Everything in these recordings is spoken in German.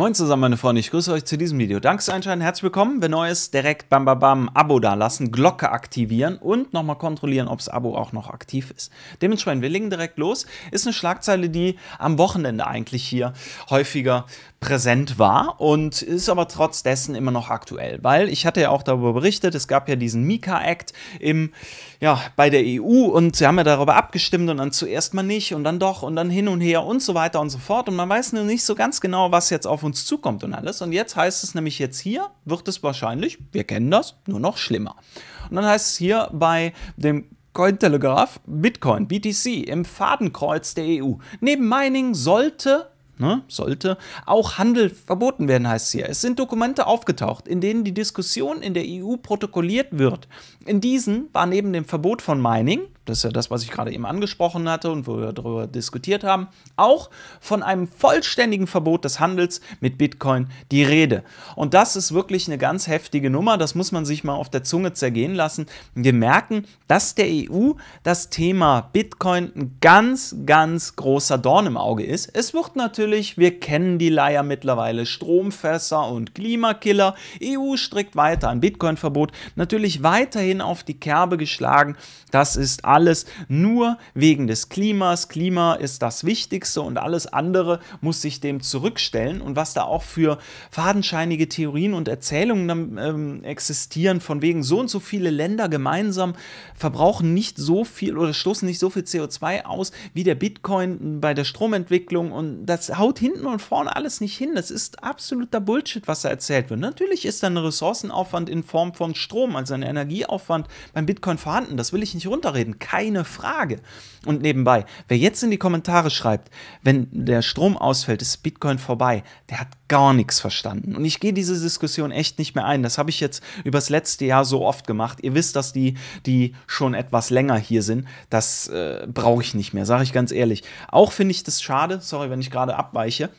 Moin zusammen, meine Freunde, ich grüße euch zu diesem Video. Danke fürs Einschalten, herzlich willkommen. Wenn neu ist, direkt bam bam bam, Abo da lassen, Glocke aktivieren und nochmal kontrollieren, ob das Abo auch noch aktiv ist. Dementsprechend, wir legen direkt los. Ist eine Schlagzeile, die am Wochenende eigentlich hier häufiger präsent war und ist aber trotz dessen immer noch aktuell, weil ich hatte ja auch darüber berichtet, es gab ja diesen Mika-Act im, ja, bei der EU und sie haben ja darüber abgestimmt und dann zuerst mal nicht und dann doch und dann hin und her und so weiter und so fort und man weiß nur nicht so ganz genau, was jetzt auf uns uns zukommt und alles. Und jetzt heißt es nämlich jetzt hier, wird es wahrscheinlich, wir kennen das, nur noch schlimmer. Und dann heißt es hier bei dem Cointelegraph Bitcoin, BTC im Fadenkreuz der EU. Neben Mining sollte Ne, sollte auch Handel verboten werden, heißt es hier. Es sind Dokumente aufgetaucht, in denen die Diskussion in der EU protokolliert wird. In diesen war neben dem Verbot von Mining, das ist ja das, was ich gerade eben angesprochen hatte und wo wir darüber diskutiert haben, auch von einem vollständigen Verbot des Handels mit Bitcoin die Rede. Und das ist wirklich eine ganz heftige Nummer, das muss man sich mal auf der Zunge zergehen lassen. Wir merken, dass der EU das Thema Bitcoin ein ganz, ganz großer Dorn im Auge ist. Es wird natürlich, wir kennen die Leier mittlerweile, Stromfässer und Klimakiller. EU strickt weiter ein Bitcoin-Verbot. Natürlich weiterhin auf die Kerbe geschlagen. Das ist alles alles nur wegen des Klimas. Klima ist das Wichtigste und alles andere muss sich dem zurückstellen. Und was da auch für fadenscheinige Theorien und Erzählungen ähm, existieren, von wegen so und so viele Länder gemeinsam verbrauchen nicht so viel oder stoßen nicht so viel CO2 aus wie der Bitcoin bei der Stromentwicklung. Und das haut hinten und vorne alles nicht hin. Das ist absoluter Bullshit, was da erzählt wird. Natürlich ist da ein Ressourcenaufwand in Form von Strom, also ein Energieaufwand beim Bitcoin vorhanden. Das will ich nicht runterreden keine Frage. Und nebenbei, wer jetzt in die Kommentare schreibt, wenn der Strom ausfällt, ist Bitcoin vorbei, der hat gar nichts verstanden. Und ich gehe diese Diskussion echt nicht mehr ein. Das habe ich jetzt übers letzte Jahr so oft gemacht. Ihr wisst, dass die, die schon etwas länger hier sind, das äh, brauche ich nicht mehr, sage ich ganz ehrlich. Auch finde ich das schade, sorry, wenn ich gerade abweiche,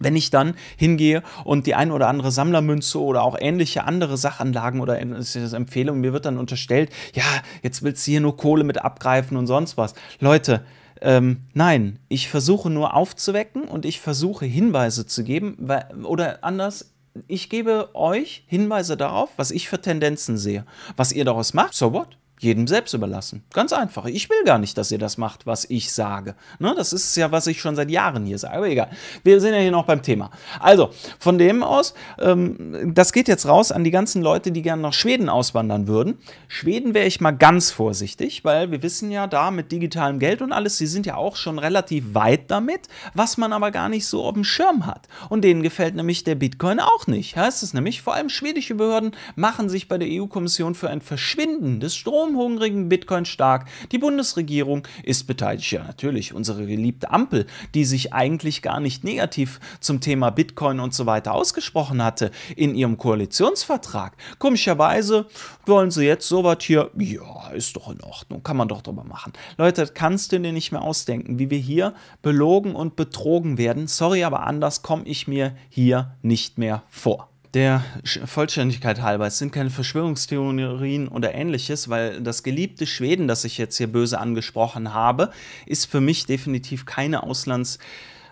wenn ich dann hingehe und die ein oder andere Sammlermünze oder auch ähnliche andere Sachanlagen oder Empfehlungen, mir wird dann unterstellt, ja, jetzt willst du hier nur Kohle mit abgreifen und sonst was. Leute, ähm, nein, ich versuche nur aufzuwecken und ich versuche Hinweise zu geben, weil, oder anders, ich gebe euch Hinweise darauf, was ich für Tendenzen sehe. Was ihr daraus macht, so what? jedem selbst überlassen. Ganz einfach. Ich will gar nicht, dass ihr das macht, was ich sage. Ne? Das ist ja, was ich schon seit Jahren hier sage. Aber egal. Wir sind ja hier noch beim Thema. Also, von dem aus, ähm, das geht jetzt raus an die ganzen Leute, die gerne nach Schweden auswandern würden. Schweden wäre ich mal ganz vorsichtig, weil wir wissen ja da mit digitalem Geld und alles, sie sind ja auch schon relativ weit damit, was man aber gar nicht so auf dem Schirm hat. Und denen gefällt nämlich der Bitcoin auch nicht. Heißt es nämlich, vor allem schwedische Behörden machen sich bei der EU-Kommission für ein Verschwinden des Stroms hungrigen Bitcoin stark. Die Bundesregierung ist beteiligt. Ja, natürlich, unsere geliebte Ampel, die sich eigentlich gar nicht negativ zum Thema Bitcoin und so weiter ausgesprochen hatte in ihrem Koalitionsvertrag. Komischerweise wollen sie jetzt sowas hier, ja, ist doch in Ordnung, kann man doch drüber machen. Leute, das kannst du dir nicht mehr ausdenken, wie wir hier belogen und betrogen werden. Sorry, aber anders komme ich mir hier nicht mehr vor der Vollständigkeit halber, es sind keine Verschwörungstheorien oder ähnliches, weil das geliebte Schweden, das ich jetzt hier böse angesprochen habe, ist für mich definitiv keine Auslands-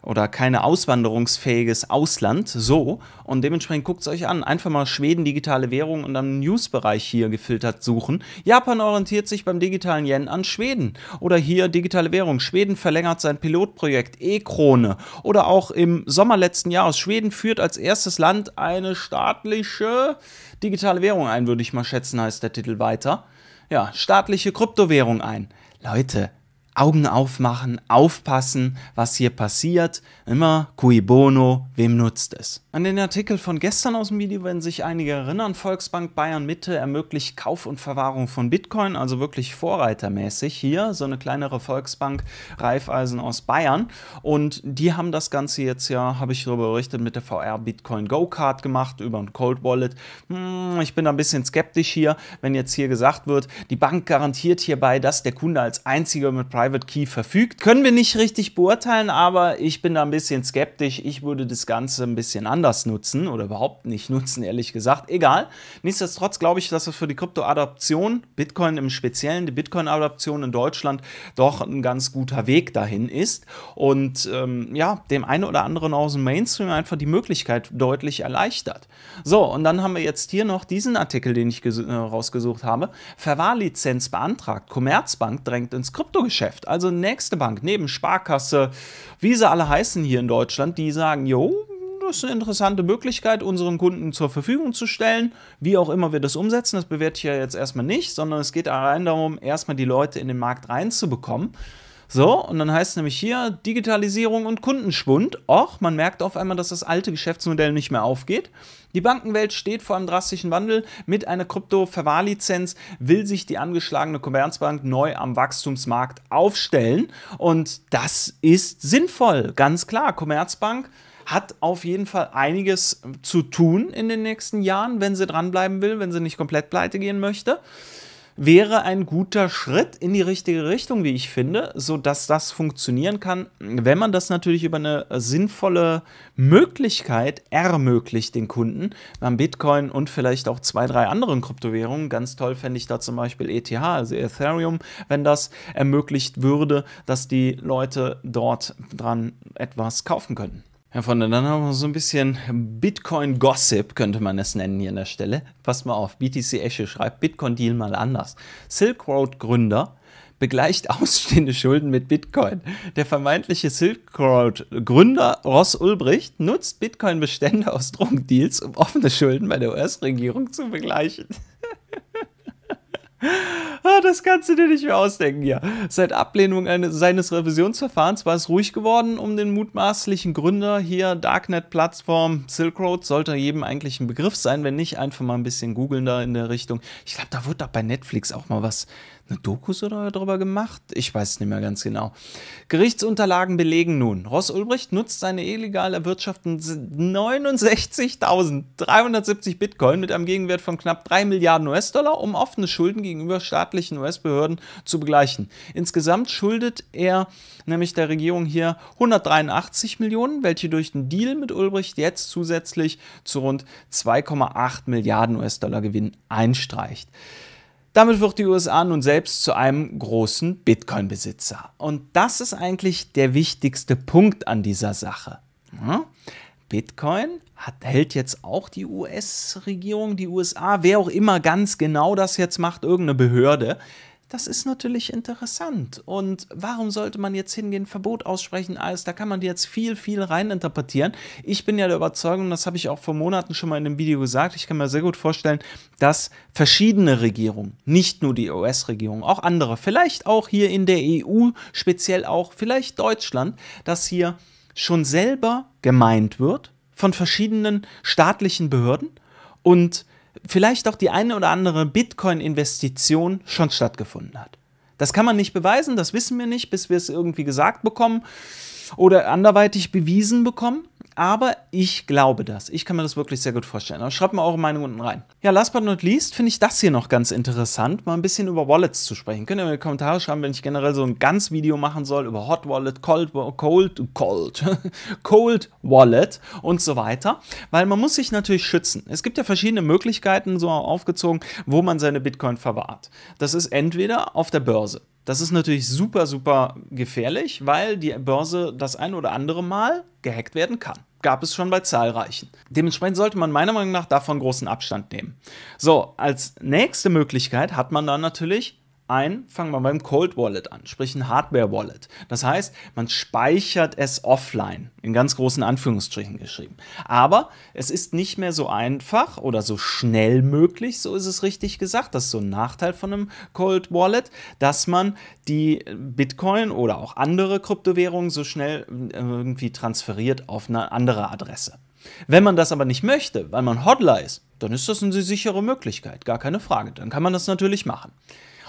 oder keine auswanderungsfähiges Ausland, so. Und dementsprechend guckt es euch an. Einfach mal Schweden digitale Währung und dann Newsbereich hier gefiltert suchen. Japan orientiert sich beim digitalen Yen an Schweden. Oder hier digitale Währung. Schweden verlängert sein Pilotprojekt E-Krone. Oder auch im Sommer letzten Jahres. Schweden führt als erstes Land eine staatliche digitale Währung ein, würde ich mal schätzen, heißt der Titel weiter. Ja, staatliche Kryptowährung ein. Leute, Augen aufmachen, aufpassen, was hier passiert. Immer cui bono, wem nutzt es? An den Artikel von gestern aus dem Video werden sich einige erinnern. Volksbank Bayern Mitte ermöglicht Kauf und Verwahrung von Bitcoin, also wirklich vorreitermäßig hier. So eine kleinere Volksbank Raiffeisen aus Bayern. Und die haben das Ganze jetzt ja, habe ich darüber berichtet, mit der VR Bitcoin Go Card gemacht, über ein Cold Wallet. Hm, ich bin da ein bisschen skeptisch hier, wenn jetzt hier gesagt wird, die Bank garantiert hierbei, dass der Kunde als einziger mit Private Key verfügt. Können wir nicht richtig beurteilen, aber ich bin da ein bisschen skeptisch. Ich würde das Ganze ein bisschen anders anders nutzen oder überhaupt nicht nutzen, ehrlich gesagt. Egal. Nichtsdestotrotz glaube ich, dass es für die Krypto-Adaption, Bitcoin im Speziellen, die Bitcoin-Adaption in Deutschland doch ein ganz guter Weg dahin ist. Und ähm, ja, dem einen oder anderen aus dem Mainstream einfach die Möglichkeit deutlich erleichtert. So, und dann haben wir jetzt hier noch diesen Artikel, den ich äh, rausgesucht habe. Verwahrlizenz beantragt. Commerzbank drängt ins Kryptogeschäft. Also nächste Bank neben Sparkasse, wie sie alle heißen hier in Deutschland, die sagen, jo, ist eine interessante Möglichkeit, unseren Kunden zur Verfügung zu stellen. Wie auch immer wir das umsetzen, das bewerte ich ja jetzt erstmal nicht, sondern es geht allein darum, erstmal die Leute in den Markt reinzubekommen. So, und dann heißt es nämlich hier Digitalisierung und Kundenschwund. Och, man merkt auf einmal, dass das alte Geschäftsmodell nicht mehr aufgeht. Die Bankenwelt steht vor einem drastischen Wandel. Mit einer Krypto-Verwahrlizenz will sich die angeschlagene Commerzbank neu am Wachstumsmarkt aufstellen. Und das ist sinnvoll, ganz klar. Commerzbank hat auf jeden Fall einiges zu tun in den nächsten Jahren, wenn sie dranbleiben will, wenn sie nicht komplett pleite gehen möchte. Wäre ein guter Schritt in die richtige Richtung, wie ich finde, sodass das funktionieren kann, wenn man das natürlich über eine sinnvolle Möglichkeit ermöglicht den Kunden. Beim Bitcoin und vielleicht auch zwei, drei anderen Kryptowährungen. Ganz toll fände ich da zum Beispiel ETH, also Ethereum, wenn das ermöglicht würde, dass die Leute dort dran etwas kaufen können. Ja, der dann haben wir so ein bisschen Bitcoin-Gossip, könnte man es nennen hier an der Stelle. Passt mal auf, BTC Esche schreibt Bitcoin-Deal mal anders. Silk Road-Gründer begleicht ausstehende Schulden mit Bitcoin. Der vermeintliche Silk Road-Gründer Ross Ulbricht nutzt Bitcoin-Bestände aus Drogendeals, um offene Schulden bei der US-Regierung zu begleichen. Ah, das kannst du dir nicht mehr ausdenken ja. Seit Ablehnung eines, seines Revisionsverfahrens war es ruhig geworden um den mutmaßlichen Gründer hier. Darknet-Plattform Silk Road sollte jedem eigentlich ein Begriff sein. Wenn nicht, einfach mal ein bisschen googeln da in der Richtung. Ich glaube, da wurde doch bei Netflix auch mal was eine Doku darüber gemacht? Ich weiß es nicht mehr ganz genau. Gerichtsunterlagen belegen nun, Ross Ulbricht nutzt seine illegal erwirtschafteten 69.370 Bitcoin mit einem Gegenwert von knapp 3 Milliarden US-Dollar, um offene Schulden gegenüber staatlichen US-Behörden zu begleichen. Insgesamt schuldet er nämlich der Regierung hier 183 Millionen, welche durch den Deal mit Ulbricht jetzt zusätzlich zu rund 2,8 Milliarden US-Dollar Gewinn einstreicht. Damit wird die USA nun selbst zu einem großen Bitcoin-Besitzer. Und das ist eigentlich der wichtigste Punkt an dieser Sache. Bitcoin hat, hält jetzt auch die US-Regierung, die USA, wer auch immer ganz genau das jetzt macht, irgendeine Behörde, das ist natürlich interessant. Und warum sollte man jetzt hingehen, Verbot aussprechen, alles? Da kann man jetzt viel, viel reininterpretieren. Ich bin ja der Überzeugung, das habe ich auch vor Monaten schon mal in einem Video gesagt, ich kann mir sehr gut vorstellen, dass verschiedene Regierungen, nicht nur die US-Regierung, auch andere, vielleicht auch hier in der EU, speziell auch vielleicht Deutschland, dass hier schon selber gemeint wird von verschiedenen staatlichen Behörden und vielleicht auch die eine oder andere Bitcoin-Investition schon stattgefunden hat. Das kann man nicht beweisen, das wissen wir nicht, bis wir es irgendwie gesagt bekommen oder anderweitig bewiesen bekommen. Aber ich glaube das. Ich kann mir das wirklich sehr gut vorstellen. Aber also schreibt mal eure Meinung unten rein. Ja, last but not least finde ich das hier noch ganz interessant, mal ein bisschen über Wallets zu sprechen. Könnt ihr mir in die Kommentare schreiben, wenn ich generell so ein ganz Video machen soll über Hot Wallet, Cold, Cold, Cold, Cold Wallet und so weiter. Weil man muss sich natürlich schützen. Es gibt ja verschiedene Möglichkeiten, so aufgezogen, wo man seine Bitcoin verwahrt. Das ist entweder auf der Börse. Das ist natürlich super, super gefährlich, weil die Börse das ein oder andere Mal gehackt werden kann. Gab es schon bei zahlreichen. Dementsprechend sollte man meiner Meinung nach davon großen Abstand nehmen. So, als nächste Möglichkeit hat man dann natürlich ein, fangen wir beim Cold Wallet an, sprich ein Hardware Wallet. Das heißt, man speichert es offline, in ganz großen Anführungsstrichen geschrieben. Aber es ist nicht mehr so einfach oder so schnell möglich, so ist es richtig gesagt, das ist so ein Nachteil von einem Cold Wallet, dass man die äh, Bitcoin oder auch andere Kryptowährungen so schnell äh, irgendwie transferiert auf eine andere Adresse. Wenn man das aber nicht möchte, weil man Hodler ist, dann ist das eine sichere Möglichkeit, gar keine Frage. Dann kann man das natürlich machen.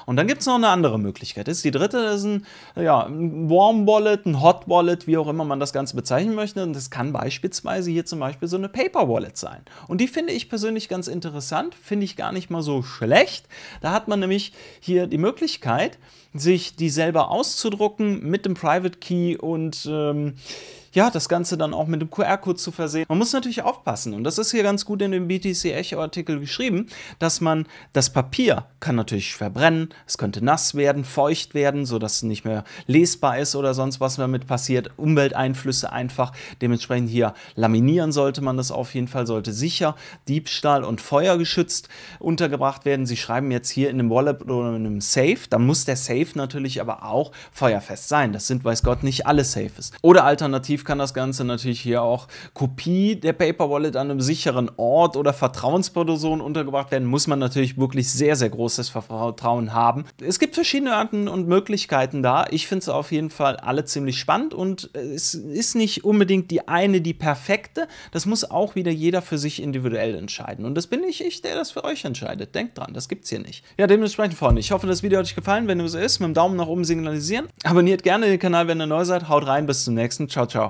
Und dann gibt es noch eine andere Möglichkeit. Ist die dritte ist ein, ja, ein Warm Wallet, ein Hot Wallet, wie auch immer man das Ganze bezeichnen möchte. Und das kann beispielsweise hier zum Beispiel so eine Paper Wallet sein. Und die finde ich persönlich ganz interessant, finde ich gar nicht mal so schlecht. Da hat man nämlich hier die Möglichkeit, sich die selber auszudrucken mit dem Private Key und ähm, ja, das Ganze dann auch mit dem QR-Code zu versehen. Man muss natürlich aufpassen und das ist hier ganz gut in dem BTC Echo-Artikel geschrieben, dass man das Papier kann natürlich verbrennen, es könnte nass werden, feucht werden, sodass es nicht mehr lesbar ist oder sonst was damit passiert. Umwelteinflüsse einfach. Dementsprechend hier laminieren sollte man das auf jeden Fall, sollte sicher Diebstahl und Feuer geschützt untergebracht werden. Sie schreiben jetzt hier in einem Wallet oder in einem Safe, dann muss der Safe Safe natürlich aber auch feuerfest sein. Das sind, weiß Gott, nicht alle Safes. Oder alternativ kann das Ganze natürlich hier auch Kopie der Paper Wallet an einem sicheren Ort oder Vertrauensproduktion untergebracht werden. Muss man natürlich wirklich sehr, sehr großes Vertrauen haben. Es gibt verschiedene Arten und Möglichkeiten da. Ich finde es auf jeden Fall alle ziemlich spannend und äh, es ist nicht unbedingt die eine, die perfekte. Das muss auch wieder jeder für sich individuell entscheiden. Und das bin nicht ich, der das für euch entscheidet. Denkt dran, das gibt es hier nicht. Ja, dementsprechend, Freunde, ich hoffe, das Video hat euch gefallen. Wenn dem so ist, ist, mit dem Daumen nach oben signalisieren. Abonniert gerne den Kanal, wenn ihr neu seid. Haut rein, bis zum nächsten. Ciao, ciao.